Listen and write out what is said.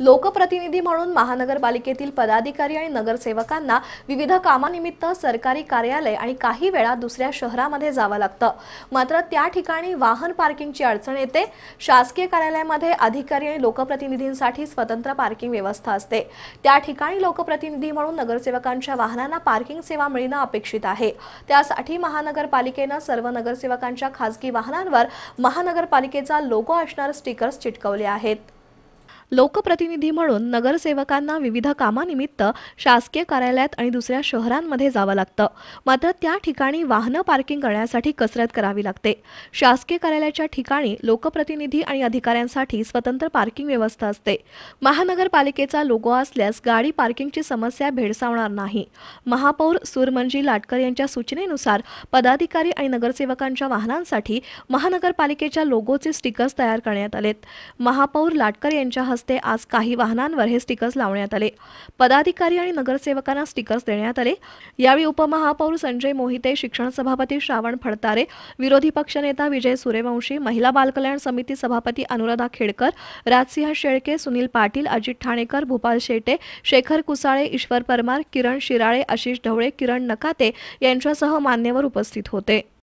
लोकप्रतिनिधी म्हणून महानगरपालिकेतील पदाधिकारी आणि नगरसेवकांना विविध कामानिमित्त सरकारी कार्यालय आणि काही वेळा दुसऱ्या शहरामध्ये जावं लागतं मात्र त्या ठिकाणी वाहन पार्किंगची अडचण येते शासकीय कार्यालयामध्ये अधिकारी आणि लोकप्रतिनिधींसाठी स्वतंत्र पार्किंग व्यवस्था असते त्या ठिकाणी लोकप्रतिनिधी म्हणून नगरसेवकांच्या वाहनांना पार्किंग सेवा मिळणं अपेक्षित आहे त्यासाठी महानगरपालिकेनं सर्व नगरसेवकांच्या खासगी वाहनांवर महानगरपालिकेचा लोगो असणारे स्टिकर्स चिटकवले आहेत लोकप्रतिनिधी म्हणून नगरसेवकांना विविध कामानिमित्त शासकीय कार्यालयात आणि दुसऱ्या शहरांमध्ये जावं लागतं मात्र त्या ठिकाणी वाहनं पार्किंग करण्यासाठी कसरत करावी लागते शासकीय कार्यालयाच्या ठिकाणी लोकप्रतिनिधी आणि अधिकाऱ्यांसाठी स्वतंत्र पार्किंग व्यवस्था असते महानगरपालिकेचा लोगो असल्यास गाडी पार्किंगची समस्या भेडसावणार नाही महापौर सुरमंजी लाटकर यांच्या सूचनेनुसार पदाधिकारी आणि नगरसेवकांच्या वाहनांसाठी महानगरपालिकेच्या लोगोचे स्टिकर्स तयार करण्यात आलेत महापौर लाटकर यांच्या हस्ते आज काही वाहनांवर हे स्टिकर्स लावण्यात आले पदाधिकारी आणि नगरसेवकांना स्टिकर्स देण्यात आले यावेळी उपमहापौर संजय मोहिते शिक्षण सभापती श्रावण फडतारे विरोधी पक्षनेता विजय सूर्यवंशी महिला बालकल्याण समिती सभापती अनुराधा खेडकर राजसिंह शेळके सुनील पाटील अजित ठाणेकर भोपाल शेटे शेखर कुसाळे ईश्वर परमार किरण शिराळे आशिष ढवळे किरण नकाते यांच्यासह मान्यवर उपस्थित होते